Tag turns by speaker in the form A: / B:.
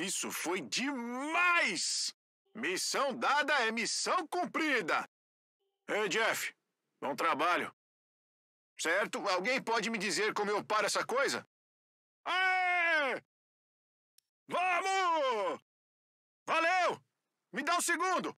A: Isso foi demais! Missão dada é missão
B: cumprida! Ei, Jeff, bom trabalho. Certo? Alguém pode me dizer como eu paro essa coisa? Aê! Vamos! Valeu! Me dá um segundo!